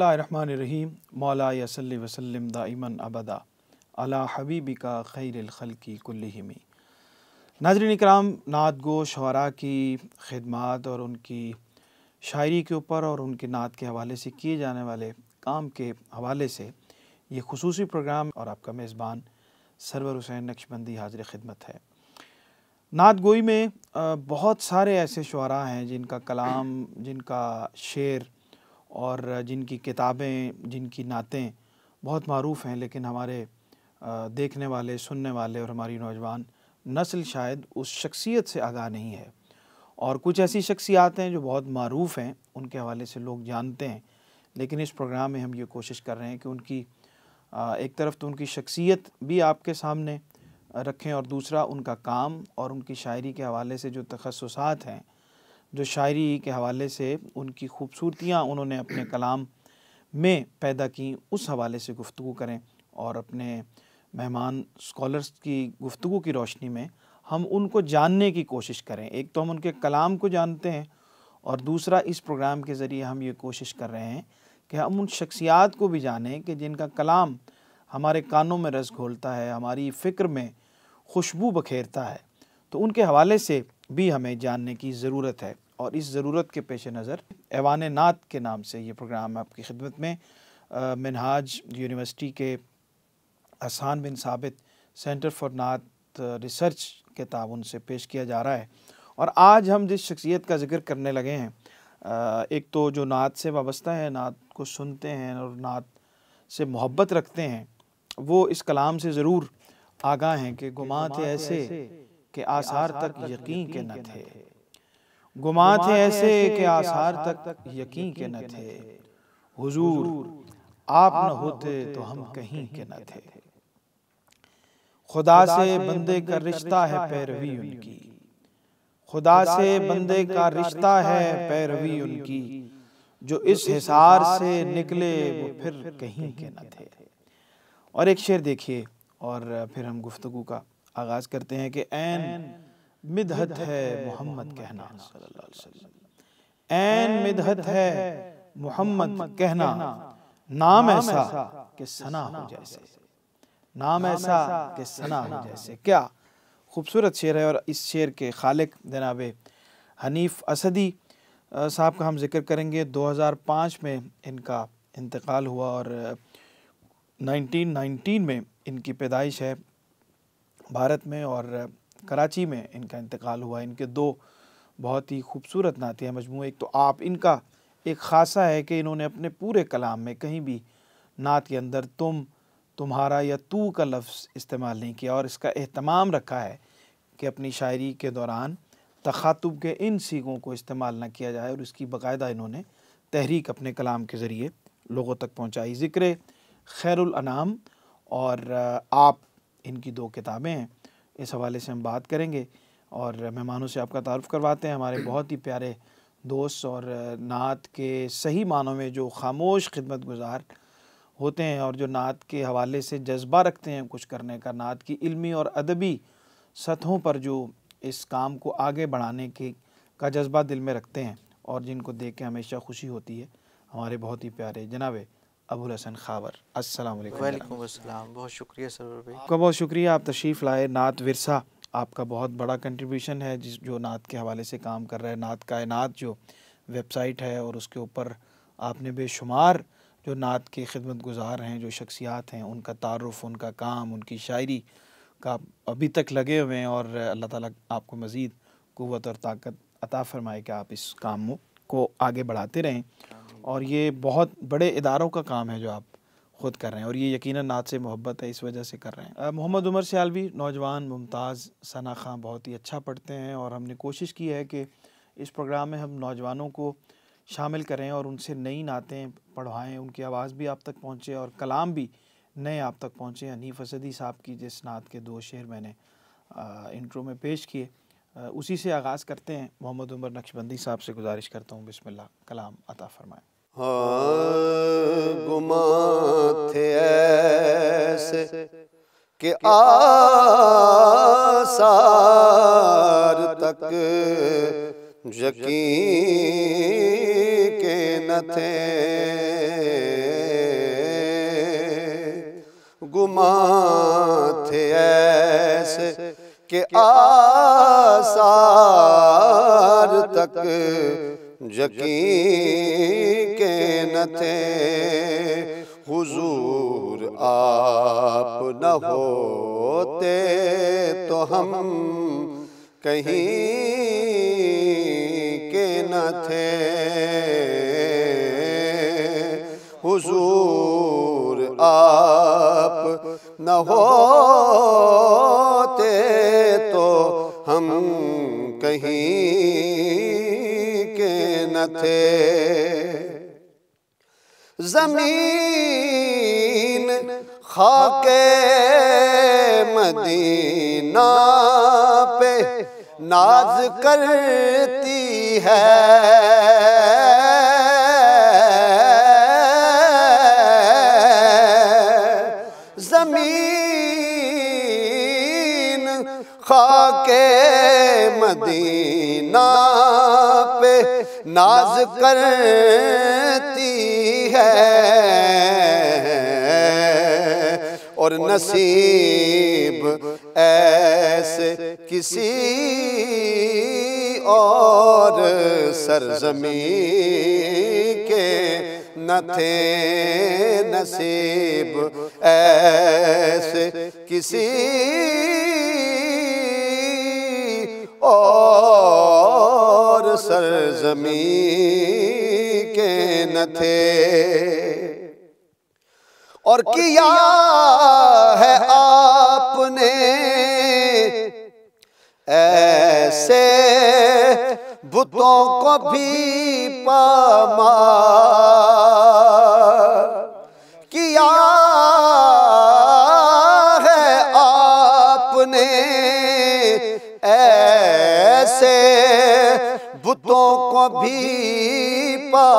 बसमीम मौलासल वसलम दाइमन अबदा अला हबीबी का खैरखल की कुल्लमी नाजरन इक्राम नात गो शुरा की खदमात और उनकी शायरी के ऊपर और उनके नात के हवाले से किए जाने वाले काम के हवाले से ये खसूस प्रोग्राम और आपका मेज़बान सरवर हुसैन नक्शबंदी हाजिर ख़िदमत है नात गोई में बहुत सारे ऐसे शुरा हैं जिनका कलाम जिनका शेर और जिनकी किताबें जिनकी नातें बहुत मरूफ़ हैं लेकिन हमारे देखने वाले सुनने वाले और हमारी नौजवान नस्ल शायद उस शख्सियत से आगाह नहीं है और कुछ ऐसी शख्सियात हैं जो बहुत मरूफ़ हैं उनके हवाले से लोग जानते हैं लेकिन इस प्रोग्राम में हम ये कोशिश कर रहे हैं कि उनकी एक तरफ तो उनकी शख्सियत भी आपके सामने रखें और दूसरा उनका काम और उनकी शायरी के हवाले से जो तखससात हैं जो शायरी के हवाले से उनकी खूबसूरतियाँ उन्होंने अपने कलाम में पैदा की उस हवाले से गुफ्तु करें और अपने मेहमान स्कॉलर्स की गुफ्तु की रोशनी में हम उनको जानने की कोशिश करें एक तो हम उनके कलाम को जानते हैं और दूसरा इस प्रोग्राम के ज़रिए हम ये कोशिश कर रहे हैं कि हम उन शख्सियात को भी जानें कि जिनका कलाम हमारे कानों में रस घोलता है हमारी फ़िक्र में खुशबू बखेरता है तो उनके हवाले से भी हमें जानने की ज़रूरत है और इस ज़रूरत के पेश नज़र ऐवान नात के नाम से ये प्रोग्राम आपकी खिदमत में मिनहाज यूनिवर्सिटी के आसान बिन साबित सेंटर फॉर नात रिसर्च के ताउन से पेश किया जा रहा है और आज हम जिस शख्सियत का जिक्र करने लगे हैं एक तो जो नात से वाबस्ता है नात को सुनते हैं और नात से मोहब्बत रखते हैं वो इस कलाम से ज़रूर आगाह हैं कि गुमा थे ऐसे, ऐसे के आसार तक यकीन के न थे गुमा थे ऐसे के आसार तक यकीन के न थे हुजूर आप न होते तो हम कहीं के न थे खुदा से बंदे का रिश्ता है पैरवी उनकी खुदा से बंदे का रिश्ता है पैरवी उनकी जो इस हिसार से निकले वो फिर कहीं के न थे और एक शेर देखिए और फिर हम गुफ्तगु का आगाज़ करते हैं कि एन मिदहत है मोहम्मद कहना एन मिदहत है मोहम्मद कहना नाम ऐसा कि सना हो जैसे नाम ऐसा कि सना हो जैसे क्या खूबसूरत शेर है और इस शेर के खालिक जनाब हनीफ असदी साहब का हम जिक्र करेंगे 2005 में इनका इंतकाल हुआ और 1919 में इनकी पैदाइश है भारत में और कराची में इनका इंतकाल हुआ इनके दो बहुत ही खूबसूरत नाते मजमू एक तो आप इनका एक खासा है कि इन्होंने अपने पूरे कलाम में कहीं भी नात के अंदर तुम तुम्हारा या तू का लफ्ज़ इस्तेमाल नहीं किया और इसका अहतमाम रखा है कि अपनी शायरी के दौरान तखातुब के इन सीखों को इस्तेमाल ना किया जाए और इसकी बाकायदा इन्होंने तहरीक अपने कलाम के ज़रिए लोगों तक पहुँचाई ज़िक्र खैरुलनाम और आप इनकी दो किताबें हैं इस हवाले से हम बात करेंगे और मेहमानों से आपका तारफ़ करवाते हैं हमारे बहुत ही प्यारे दोस्त और नात के सही मानों में जो खामोश खिदमत गुजार होते हैं और जो नात के हवाले से जज्बा रखते हैं कुछ करने का नात की इल्मी और अदबी सतहों पर जो इस काम को आगे बढ़ाने के का जज्बा दिल में रखते हैं और जिनको देख के हमेशा खुशी होती है हमारे बहुत ही प्यारे जनाबे अबुल हसन खावर असल बहुत शुक्रिया सर भाई आपका बहुत शुक्रिया आप तशरीफ़ लाए नात विरसा आपका बहुत बड़ा कंट्रीब्यूशन है जिस जो नात के हवाले से काम कर रहा है नात कायनात जो वेबसाइट है और उसके ऊपर आपने बेशुमार जो नात के खिदमत गुजार हैं जो शख्सियात हैं उनका तारफ़ उनका काम उनकी शायरी का अभी तक लगे हुए हैं और अल्लाह ताला आपको मज़ीद क़वत और ताकत अता फ़रमाए कि आप इस काम को आगे बढ़ाते रहें और ये बहुत बड़े इदारों का काम है जो आप ख़ुद कर रहे हैं और ये यकीन नात से मोहब्बत है इस वजह से कर रहे हैं मोहम्मद उमर सियालवी नौजवान मुमताज़ सना खां बहुत ही अच्छा पढ़ते हैं और हमने कोशिश की है कि इस प्रोग्राम में हम नौजवानों को शामिल करें और उनसे नई नातें पढ़वाएँ उनकी आवाज़ भी आप तक पहुँचे और कलाम भी नए आप तक पहुँचे अनीफ असदी साहब की जिस नात के दो शेर मैंने इंट्रो में पेश किए उसी से आगाज़ करते हैं मोहम्मद उमर नक्शबंदी साहब से गुजारिश करता हूँ बिसमिल्ला कलाम अता फ़रमाएँ हाँ थे ऐसे कि आसार तक यकीन के न थे गुमा थे ऐसे कि आसार तक जकी के न थे हुजूर आप न होते तो हम कहीं के न थे हुजूर आप न होते तो हम कहीं थे जमीन खाके मदीना पे नाज करती है नाज करती है और नसीब ऐसे किसी और सरजमी के न थे नसीब ऐसे किसी और सरजमी के न थे और किया है आपने ऐसे बुद्धों को भी पामा किया तो कभी पामाल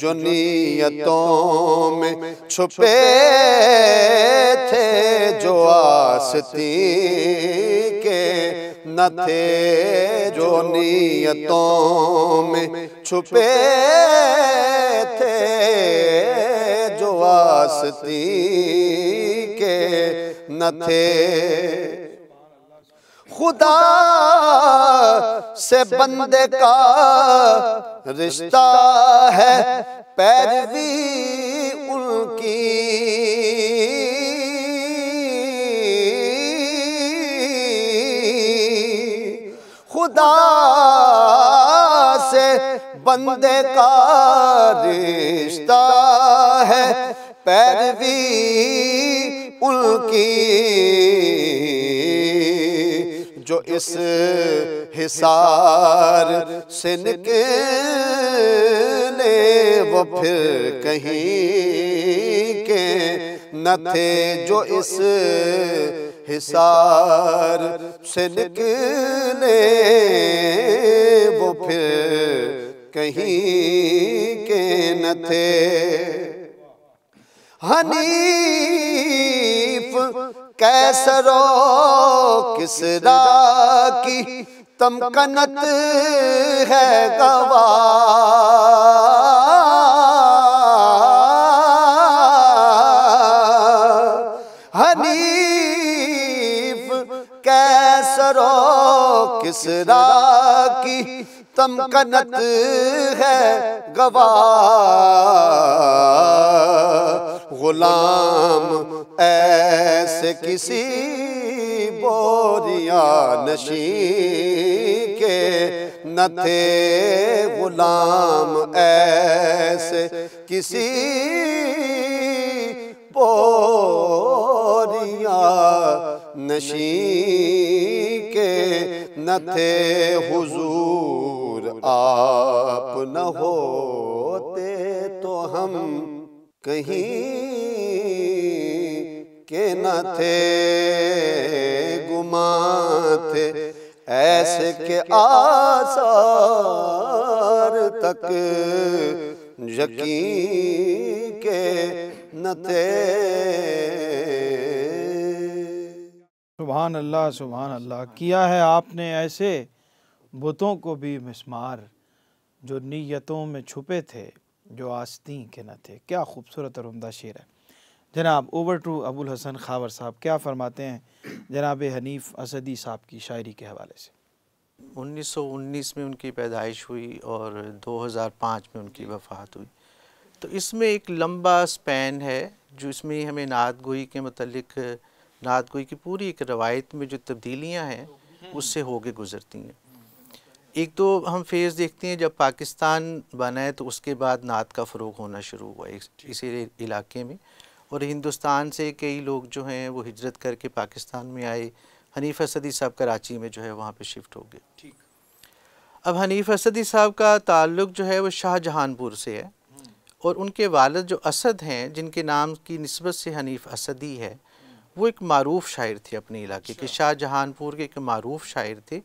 जो नियतों में छुपे थे जो आस्ती के न थे जो नियतों में छुपे थे जो आसती के न थे खुदा से बंदे का रिश्ता है पैरवी उनकी खुदा से बंदे का रिश्ता है पैरवी उनकी जो इस हिसार से निकले वो फिर कहीं के न थे जो इस हिसार से निकले वो फिर कहीं के न थे हनीफ कैसरो किसरा की तमकनत है गवा हनीफ कैसरो किसरा की तमकनत है गवा गुलाम ऐसे किसी बोरिया नशी के न थे गुलाम ऐसे किसी बोरिया नशी के न थे हुजूर आप न होते तो हम कहीं के न थे गुमा थे ऐसे के आसार तक यकीन के न थे सुबहान अल्लाह सुबहान अल्लाह किया है आपने ऐसे बुतों को भी मिसमार जो नीयतों में छुपे थे जो आस्ती के न थे क्या खूबसूरत और उमदा शेर है जनाब ओवर टू अबुल हसन खावर साहब क्या फ़रमाते हैं जनाब हनीफ असदी साहब की शायरी के हवाले से 1919 में उनकी पैदाइश हुई और 2005 में उनकी वफ़ात हुई तो इसमें एक लंबा स्पैन है जो इसमें हमें नात गोई के मतलब नात गोई की पूरी एक रवायत में जो तब्दीलियाँ हैं उससे होके गुज़रती हैं एक तो हम फेज़ देखते हैं जब पाकिस्तान बना है तो उसके बाद नात का फ़रोग होना शुरू हुआ इसी इलाके में और हिंदुस्तान से कई लोग जो हैं वो हिजरत करके पाकिस्तान में आए हनीफ असदी साहब कराची में जो है वहाँ पे शिफ्ट हो गए ठीक अब हनीफ असदी साहब का ताल्लुक जो है वो शाहजहानपुर से है और उनके वालद जो असद हैं जिनके नाम की नस्बत से हनीफ असदी है वो एक मरूफ शायर थे अपने इलाके के अच्छा। शाहजहानपुर के एक मरूफ शायर थे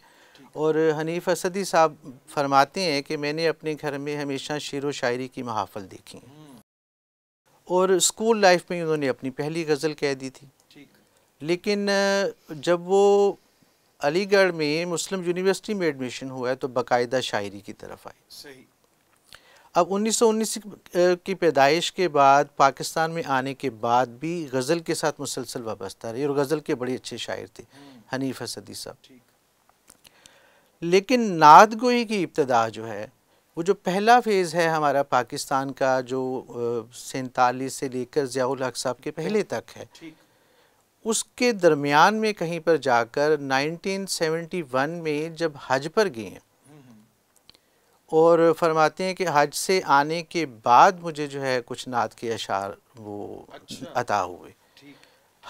और हनीफ असदी साहब फरमाते हैं कि मैंने अपने घर में हमेशा शेर व शायरी की महाफल देखी है और स्कूल लाइफ में उन्होंने अपनी पहली गज़ल कह दी थी लेकिन जब वो अलीगढ़ में मुस्लिम यूनिवर्सिटी में एडमिशन हुआ तो बाकायदा शायरी की तरफ आई सही अब 1919 की पैदाइश के बाद पाकिस्तान में आने के बाद भी गज़ल के साथ मुसलसल वाबस्ता रही और गज़ल के बड़े अच्छे शायर थे हम्म। हनीफ सदी साहब लेकिन नादगोई गोई की इब्तदा जो है वो जो पहला फ़ेज़ है हमारा पाकिस्तान का जो सैतालीस से लेकर ज़ियाउल हक साहब के पहले तक है उसके दरमियान में कहीं पर जाकर 1971 में जब हज पर गए और फरमाते हैं कि हज से आने के बाद मुझे जो है कुछ नात के अशार वो अच्छा। अता हुए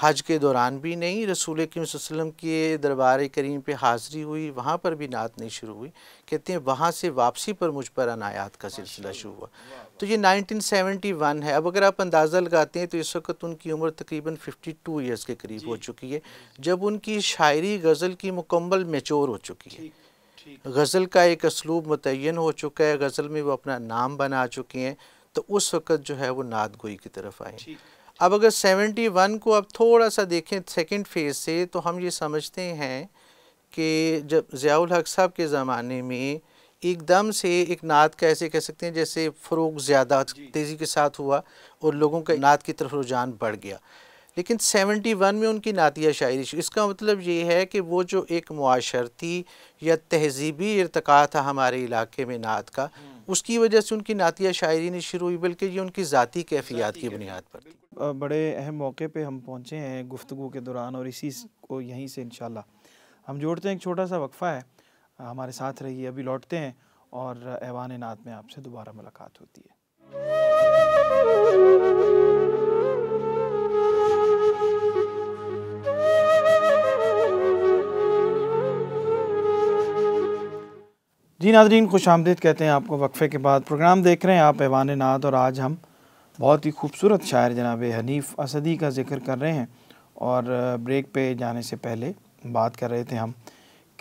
हज के दौरान भी नहीं रसूल वसल्लम के दरबार करीम पे हाज़िरी हुई वहाँ पर भी नात नहीं शुरू हुई कहते हैं वहाँ से वापसी पर मुझ पर अनायात का सिलसिला शुरू हुआ तो ये 1971 है अब अगर आप अंदाज़ा लगाते हैं तो इस वक्त उनकी उम्र तकरीबन 52 इयर्स के करीब हो चुकी है जब उनकी शायरी गज़ल की मुकम्मल मेचोर हो चुकी है गज़ल का एक असलूब मुतन हो चुका है गज़ल में वो अपना नाम बना चुके हैं तो उस वक़्त जो है वो नात गोई की तरफ आए अब अगर 71 को आप थोड़ा सा देखें सेकंड फेज़ से तो हम ये समझते हैं कि जब ज़ियाउल हक साहब के ज़माने में एकदम से एक नात का ऐसे कह सकते हैं जैसे फ़रोग ज़्यादा तेज़ी के साथ हुआ और लोगों का नात की तरफ रुझान बढ़ गया लेकिन 71 में उनकी नातिया शायरी इसका मतलब ये है कि वो जो एक माशरती या तहजीबी इरतका था हमारे इलाके में नात का हम्म। उसकी वजह से उनकी नातिया शायरी नहीं शुरू हुई बल्कि ये उनकी ज़ाती कैफियात की बुनियाद पर थी बड़े अहम मौके पर हम पहुँचे हैं गुफ्तु के दौरान और इसी को यहीं से इन हम जोड़ते हैं एक छोटा सा वक्फ़ा है हमारे साथ रहिए अभी लौटते हैं और ऐवान नात में आपसे दोबारा मुलाकात होती है जी नाजरीन खुश आमदीद कहते हैं आपको वक्फ़े के बाद प्रोग्राम देख रहे हैं आप ऐवान नात और आज हम बहुत ही खूबसूरत शायर जनाब हनीफ़ असदी का जिक्र कर रहे हैं और ब्रेक पे जाने से पहले बात कर रहे थे हम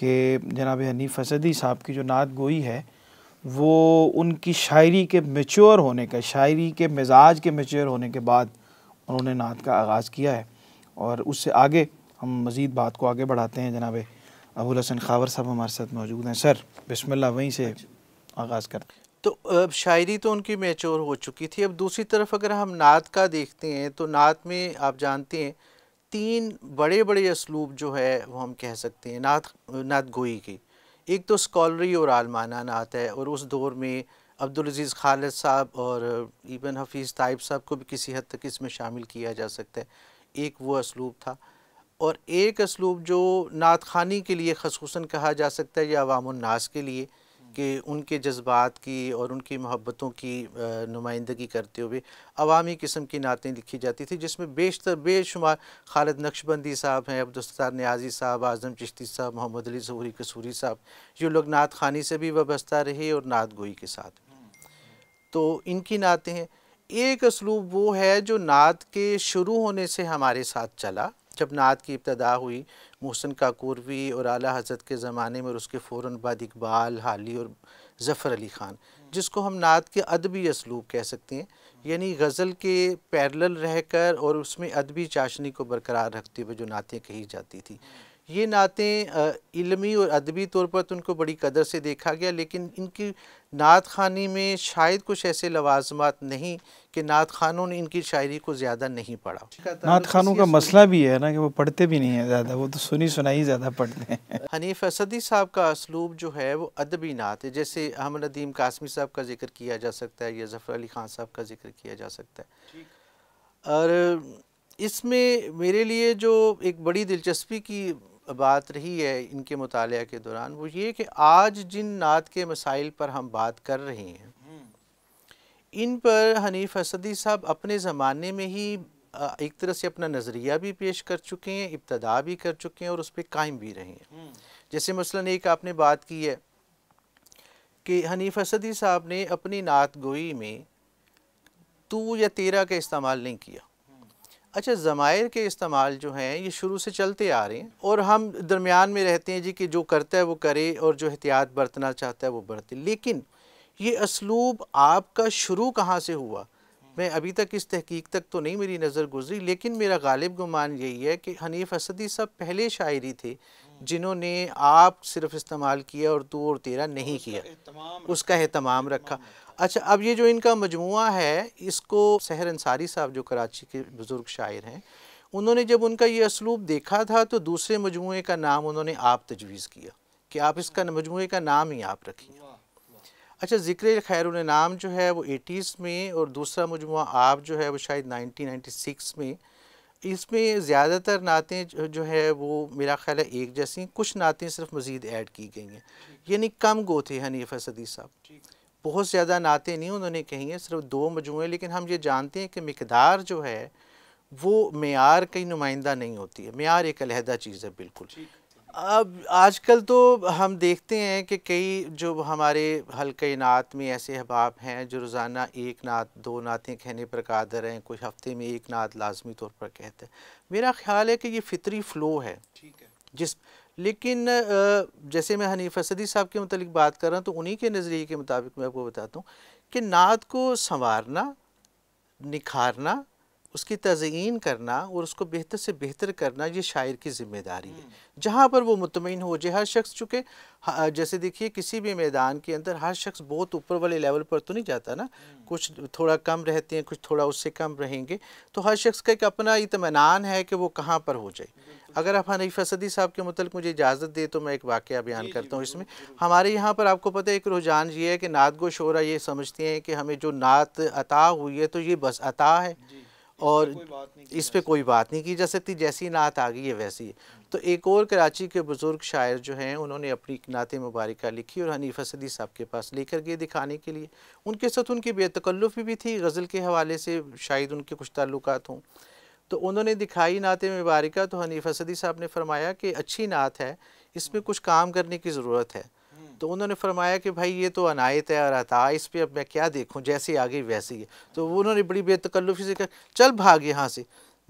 कि जनाब हनीफ़ असदी साहब की जो नात गोई है वो उनकी शायरी के मेच्योर होने का शायरी के मिजाज के मेच्योर होने के बाद उन्होंने नात का आगाज़ किया है और उससे आगे हम मज़ीद बात को आगे बढ़ाते हैं जनाब अबुल हसन खावर साहब हमारे साथ मौजूद हैं सर बिस्मिल्ला वहीं से आगाज़ कर तो अब शायरी तो उनकी मेचोर हो चुकी थी अब दूसरी तरफ अगर हम नात का देखते हैं तो नात में आप जानते हैं तीन बड़े बड़े इसलूब जो है वो हम कह सकते हैं नात नात गोई की एक तो स्कॉलरी और आलमाना नात है और उस दौर में अब्दुलज़ीज़ खालिद साहब और इबन हफीज़ ताइब साहब को भी किसी हद तक इसमें शामिल किया जा सकता है एक वो इसलूब था और एक इसलूब जो नात खानी के लिए खसूस कहा जा सकता है या अवामनास के लिए कि उनके जज्बात की और उनकी मोहब्बतों की नुमाइंदगी करते हुए अवामी किस्म की नातें लिखी जाती थी जिसमें बेशतर बेशुमार खालिद नक्शबंदी साहब हैं अब्दुलस्तार न्याजी साहब आज़म चिश्ती साहब मोहम्मद अली जहूरी कसूरी साहब ये लोग नात खानी से भी वाबस्ता रहे और नात गोई के साथ तो इनकी नातें हैं एक इसलूब वो है जो नात के शुरू होने से हमारे साथ चला जब नात की इब्तदा हुई मोहसन काकुरवी और आला हजरत के ज़माने में और उसके फ़ौर बाद इकबाल हाली और ज़फ़र अली ख़ान जिसको हम नात के अदबी इसलूब कह सकते हैं यानी गज़ल के पैरल रह कर और उसमें अदबी चाशनी को बरकरार रखते हुए जो नातें कही जाती थी ये नातें इलमी और अदबी तौर पर तो उनको बड़ी कदर से देखा गया लेकिन इनकी नात खानी में शायद कुछ ऐसे लवाजमात नहीं कि नात खानों ने इनकी शायरी को ज़्यादा नहीं पढ़ा नात खानों का मसला भी है ना कि वो पढ़ते भी नहीं है ज़्यादा वो तो सुनी सुनाई ज़्यादा पढ़ते हैं हनीफ असदी साहब का इसलूब जो है वो अदबी नात है जैसे अहमद नदीम कासमी साहब का जिक्र किया जा सकता है या जफ़र अली खान साहब का जिक्र किया जा सकता है और इसमें मेरे लिए जो एक बड़ी दिलचस्पी की बात रही है इनके मुताल के दौरान वो ये कि आज जिन नात के मसाइल पर हम बात कर रहे हैं इन पर हनीफ असदी साहब अपने ज़माने में ही एक तरह से अपना नज़रिया भी पेश कर चुके हैं इब्तदा भी कर चुके हैं और उस पर कायम भी रहे हैं हम्म। जैसे मसला एक आपने बात की है कि हनीफ असदी साहब ने अपनी नात गोई में तू या तेरा का इस्तेमाल नहीं किया अच्छा ज़मायर के इस्तेमाल जो हैं ये शुरू से चलते आ रहे हैं और हम दरमियान में रहते हैं जी कि जो करता है वो करे और जो एहतियात बरतना चाहता है वो बरते लेकिन ये इसलूब आपका शुरू कहाँ से हुआ मैं अभी तक इस तहकीक तक तो नहीं मेरी नज़र गुजरी लेकिन मेरा गालिब गुमान यही है कि हनीफ असदी साहब पहले शायरी थे जिन्होंने आप सिर्फ इस्तेमाल किया और तू और तेरा नहीं किया उसका अहतमाम रखा अच्छा अब ये जो इनका मजमु है इसको सहर अंसारी साहब जो कराची के बुज़ुर्ग शायर हैं उन्होंने जब उनका ये इसलूब देखा था तो दूसरे मजमू का नाम उन्होंने आप तजवीज़ किया कि आप इसका मजमु का नाम ही आप रखिए अच्छा ज़िक्र खैर नाम जो है वो एटीज़ में और दूसरा मजमू आप जो है वो शायद नाइनटीन नाइन्टी सिक्स में इसमें ज़्यादातर नातें जो है वो मेरा ख्याल है एक जैसी कुछ नातें सिर्फ मज़ीद ऐड की गई हैं यानी कम गो थे हनीफ सदी साहब बहुत ज़्यादा नातें नहीं उन्होंने कही हैं सिर्फ दो मजमू लेकिन हम ये जानते हैं कि मकदार जो है वो मैार कहीं नुमाइंदा नहीं होती है मैार एक अलहदा चीज़ है बिल्कुल अब आजकल तो हम देखते हैं कि कई जो हमारे हल्के नात में ऐसे अहबाब हैं जो रोज़ाना एक नात दो नातें कहने पर कादर हैं कुछ हफ़्ते में एक नात लाजमी तौर पर कहते हैं मेरा ख्याल है कि ये फितरी फ़्लो है ठीक है जिस लेकिन जैसे मैं हनीफ असदी साहब के मतलब बात कर रहा हूँ तो उन्हीं के नज़रिए के मुताबिक मैं आपको बताता हूँ कि नात को संवारना निखारना उसकी तज़यीन करना और उसको बेहतर से बेहतर करना ये शायर की ज़िम्मेदारी है जहाँ पर वो मुतमिन हो जाए हर शख्स चूँकि जैसे देखिए किसी भी मैदान के अंदर हर शख्स बहुत ऊपर वाले लेवल पर तो नहीं जाता ना कुछ थोड़ा कम रहते हैं कुछ थोड़ा उससे कम रहेंगे तो हर शख्स का एक अपना इतमान है कि वो कहाँ पर हो जाए अगर आप हनीफ असदी साहब के मतलब मुझे इजाज़त दे तो मैं एक वाक़ बयान करता हूँ इसमें हमारे यहाँ पर आपको पता है एक रुझान ये है कि नात गो शोरा ये समझते हैं कि हमें जो नात अता हुई है तो ये बस अता है और इस पर कोई बात नहीं की जा सकती जैसी नात आ गई है वैसी तो एक और कराची के बुज़ुर्ग शायर जो हैं उन्होंने अपनी नात मुबारक लिखी और हनीफ सदी साहब के पास लेकर गए दिखाने के लिए उनके साथ उनकी बेतकल्लुफ़ी भी थी गज़ल के हवाले से शायद उनके कुछ ताल्लुक हों तो उन्होंने दिखाई नात मुबारक तो हनीफ सदी साहब ने फरमाया कि अच्छी नात है इसमें कुछ काम करने की ज़रूरत है तो उन्होंने फरमाया कि भाई ये तो अनायत है और अता इस पर अब मैं क्या देखूँ जैसी आ गई वैसी है तो उन्होंने बड़ी बेतकल्लुफी से कहा चल भाग यहाँ से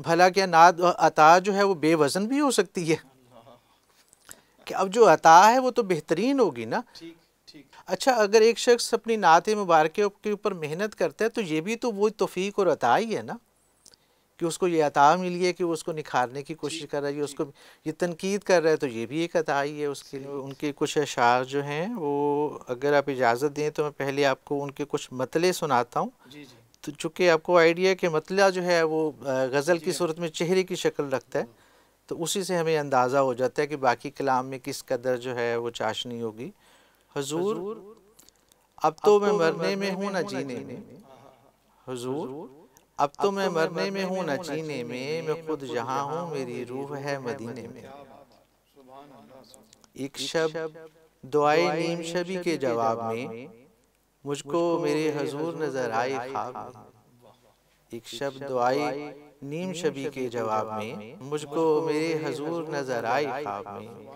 भला क्या नाद अता जो है वो बेवजन भी हो सकती है कि अब जो अता है वो तो बेहतरीन होगी ना अच्छा अगर एक शख्स अपनी नात मुबारक के ऊपर मेहनत करता है तो ये भी तो वो तोफ़ी और अता ही है ना कि उसको ये अता मिली है कि वो उसको निखारने की कोशिश कर रही है उसको ये तनकीद कर रहा है तो ये भी एक अता ही है उसके लिए उनके कुछ अशार जो हैं वो अगर आप इजाज़त दें तो मैं पहले आपको उनके कुछ मतले सुनाता हूँ तो चूँकि आपको आइडिया कि मतला जो है वो गज़ल की हाँ। सूरत में चेहरे की शक्ल रखता है तो उसी से हमें अंदाज़ा हो जाता है कि बाकी कलाम में किस कदर जो है वो चाशनी होगी हजूर अब तो, तो मैं मरने में हूँ ना जीने में हजूर हाँ, हाँ, अब तो, तो मैं मरने में हूँ नचीने में मैं खुद जहाँ हूँ मेरी रूह है मदीने में एक शब्द दुआई नीम शबी के जवाब में मुझको मेरे हजूर नजर आए ख्वाब एक शब्द दुआई नीम शबी के जवाब में मुझको मेरे हजूर नजर आए ख्वाब में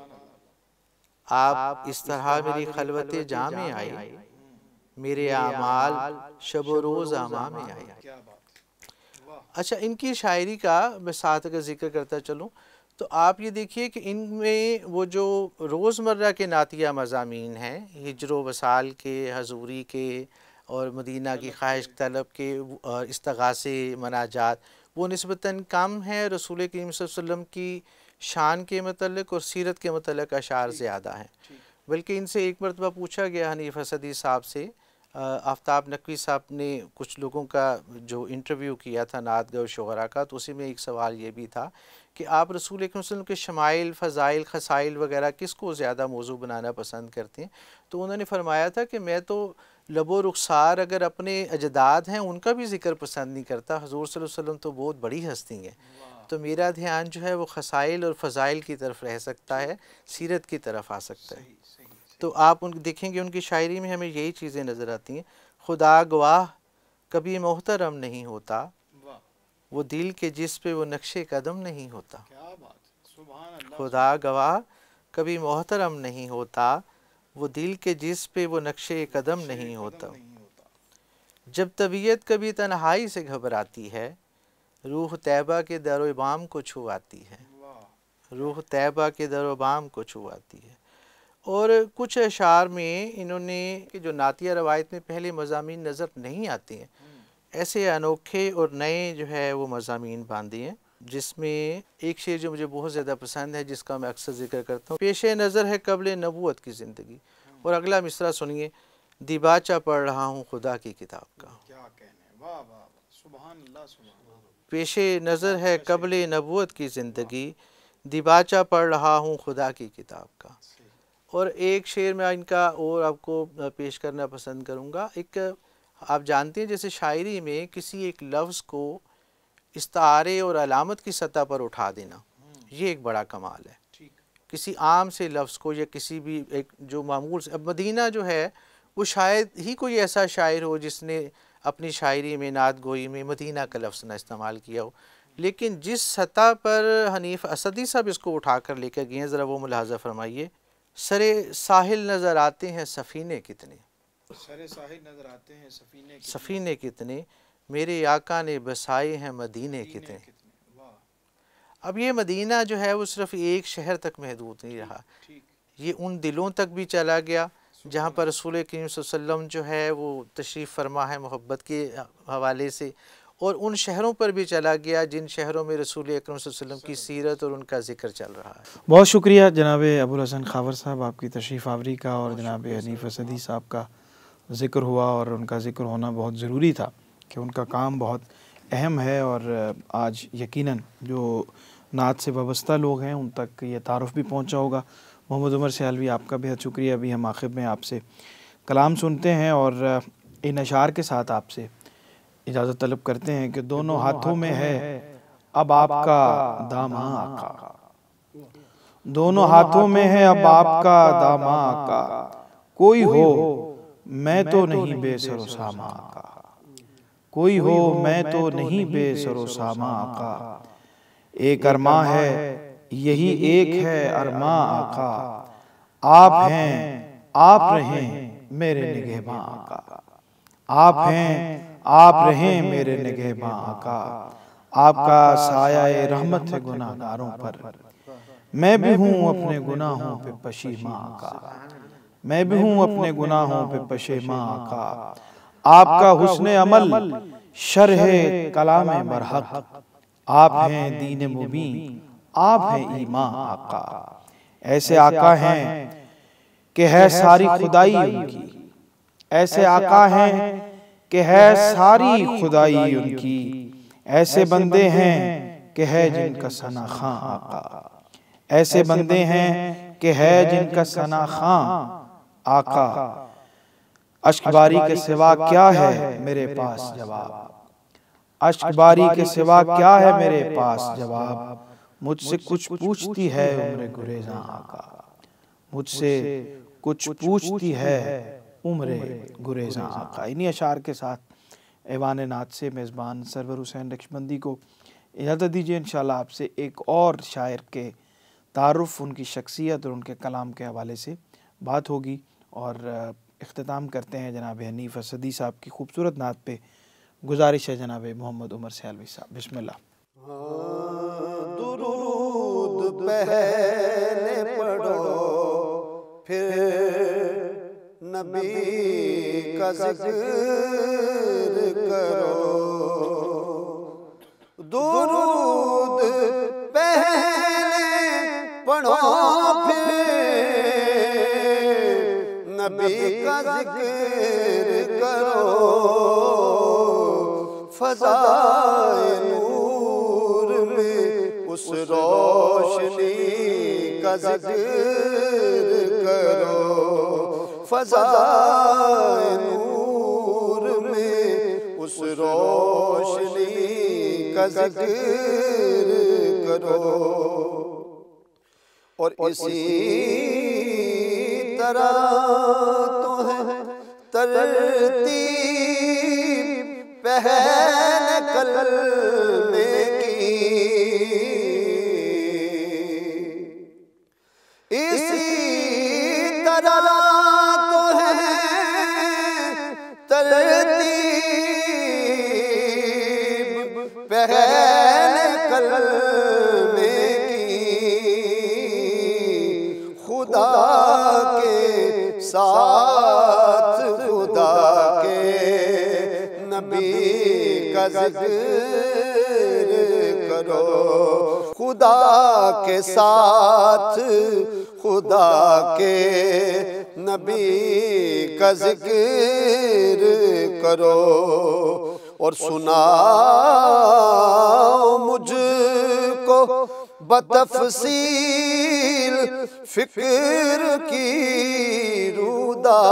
आप इस तरह मेरी खलबत जामे आए मेरे आमाल शब रोज आमा में आए अच्छा इनकी शायरी का मैं साथ अगर जिक्र करता चलूँ तो आप ये देखिए कि इनमें वो जो रोज़मर्रा के नातिया मजामी हैं हिजर वसाल के हजूरी के और मदीना की ख्वाहिश तलब के और इसतगासे मनाजात वो नस्बता कम है रसूल करीम वसम की शान के मतलब और सीरत के मतलब अशार ज़्यादा हैं बल्कि इनसे एक मरतबा पूछा गया हनीफ सदी साहब से आफ्ताब नकवी साहब ने कुछ लोगों का जो इंटरव्यू किया था नात गो शहरा का तो उसी में एक सवाल ये भी था कि आप रसूल वसलम के शमाइल फ़ज़ाइल खसाइल वगैरह किसको ज़्यादा मौजू बनाना पसंद करते हैं तो उन्होंने फरमाया था कि मैं तो लबो रुखसार अगर अपने अजदाद हैं उनका भी जिक्र पसंद नहीं करता हजूर वसल्लम तो बहुत बड़ी हस्ती हैं तो मेरा ध्यान जो है वो खसाइल और फ़ज़ाइल की तरफ रह सकता है सीरत की तरफ आ सकता है तो आप उन देखेंगे उनकी शायरी में हमें यही चीज़ें नज़र आती हैं खुदा गवाह कभी मोहतरम नहीं होता वो दिल के जिस पे वो नक्शे कदम नहीं होता खुदा गवाह कभी मोहतरम नहीं होता वो दिल के जिस पे वो नक्शे कदम नहीं होता जब तबीयत कभी तन्हाई से घबराती है रूह तैबा के दरोबाम को छुआती है रूह तैबा के दरोबाम को छुआती है और कुछ अशार में इन्होंने कि जो नातिया रवायत में पहले मजामी नज़र नहीं आते हैं ऐसे अनोखे और नए जो है वो मजामी बांधे हैं जिसमें एक शेर जो मुझे बहुत ज़्यादा पसंद है जिसका मैं अक्सर जिक्र करता हूँ पेश नज़र है कबल नबूत की ज़िंदगी और अगला मिसरा सुनिए दिबाचा पढ़ रहा हूँ खुदा की किताब का पेश नज़र है अच्छा, अच्छा, कबल अच्छा। नबूत की ज़िंदगी दिबाचा पढ़ रहा हूँ खुदा की किताब का और एक शेर मैं इनका और आपको पेश करना पसंद करूँगा एक आप जानते हैं जैसे शायरी में किसी एक लफ्ज़ को इस्तारे और अलामत की सतह पर उठा देना हम्म। ये एक बड़ा कमाल है किसी आम से लफ्ज़ को या किसी भी एक जो मामूल से अब मदीना जो है वो शायद ही कोई ऐसा शायर हो जिसने अपनी शायरी में नात गोई में मदीना का लफ्ज़ ना इस्तेमाल किया हो लेकिन जिस सतह पर हनीफ असदी साहब इसको उठा कर लेकर गए हैं ज़रा वो मुलाजा फरमाइए सरे साहिल नज़र आते हैं सफ़ीने कितने सरे साहिल नज़र आते हैं सफ़ीने कितने सफ़ीने कितने मेरे आका ने बसाए हैं मदीने कितने अब ये मदीना जो है वो सिर्फ एक शहर तक महदूद नहीं रहा ये उन दिलों तक भी चला गया जहाँ पर रसूल करीम वसम जो है वो तशरीफ़ फरमा है मोहब्बत के हवाले से और उन शहरों पर भी चला गया जिन शहरों में रसूल अक्रम की सीरत और उनका जिक्र चल रहा है बहुत शुक्रिया जनाब अबुल हसन खावर साहब आपकी तशरीफ़ आवरी का और जनाब हनीफ असदी साहब का जिक्र हुआ और उनका जिक्र होना बहुत ज़रूरी था कि उनका काम बहुत अहम है और आज यकीन जो नात से वाबस्ता लोग हैं उन तक ये तारफ़ भी पहुँचा होगा मोहम्मद उमर सयालवी आपका बेहद शुक्रिया अभी हम आखिर में आपसे कलाम सुनते हैं और इन अशार के साथ आपसे इजाज़त तलब करते हैं कि दोनों हाथों में है अब आपका दामा आका दोनों हाथों में है अब आपका दामा आका कोई हो मैं तो, तो नहीं बेसरोसामा आका कोई हो मैं तो, तो नहीं बेसरोसामा आका एक अरमा है यही एक है अरमा आका आप हैं आप रहें मेरे निगहबा आका आप हैं आप रहे मेरे निगह आका आपका साया रहमत है गुनाहगारों पर मैं भी हूँ अपने गुनाहों पे पशीमा आका मैं भी हूँ अपने गुनाहों पे पशेमा आका आपका हुस्न अमल शर है कलाम बरहक आप हैं दीन मुबी आप हैं ईमा आका ऐसे आका हैं कि है सारी खुदाई उनकी ऐसे आका हैं कि है सारी खुदाई उनकी ऐसे बंदे हैं कि है जिनका सना खां आका ऐसे बंदे हैं कि है जिनका सना खां आका अश्कबारी के सिवा क्या है मेरे पास जवाब अश्कबारी के सिवा क्या है मेरे पास जवाब मुझसे कुछ पूछती है उम्र गुरेजा आका मुझसे कुछ पूछती है उम्र गुरेजा आका इन्हीं अशार के साथ ऐवान नात से मेज़बान सरवर हुसैन रक्षमंदी को इजाज़त दीजिए इन आपसे एक और शायर के तारफ़ उनकी शख्सियत और उनके कलाम के हवाले से बात होगी और अख्ताम करते हैं जनाब हनीफ असदी साहब की खूबसूरत नात पे गुजारिश है जनाब मोहम्मद उमर सेलवी साहब बिस्मिल्लाह हाँ, नबी करो दुरूद पहले पढ़ो फिर नबी का करो फजाए नूर में उस रोशनी का जिक्र करो फजा नूर में उस रोशनी का जिक्र करो और इसी तरह तो, तो है तरती पहल कल के साथ खुदा के नबी का जिक्र करो और सुनाओ मुझको बतफसील फिक्र की रुदा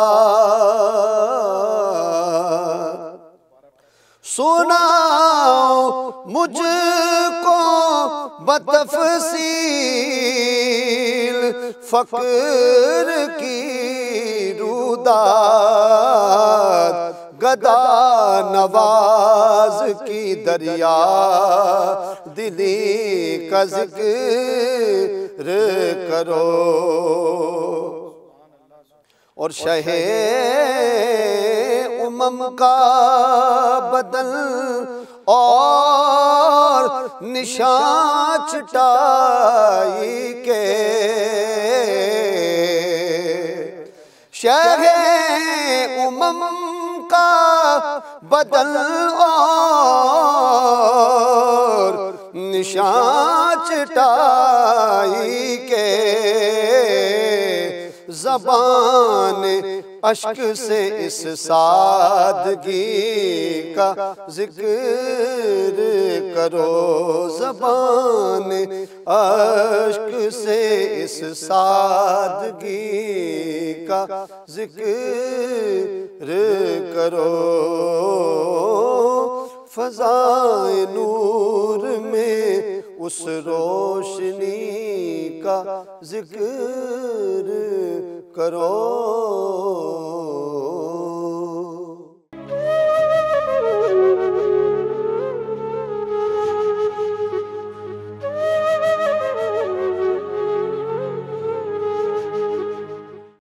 सुनाओ मुझको बतफसील फकर की रुदात गदा नवाज की दरिया दिली कज करो और शहे उमम का बदल और निशान चटाई के शहे उमम का बदल और निशान चटाई के जबान अश्क से इस सादगी का जिक्र करो जबान अश्क से इस सादगी का जिक्र करो फजाए नूर में उस रोशनी का जिक्र करो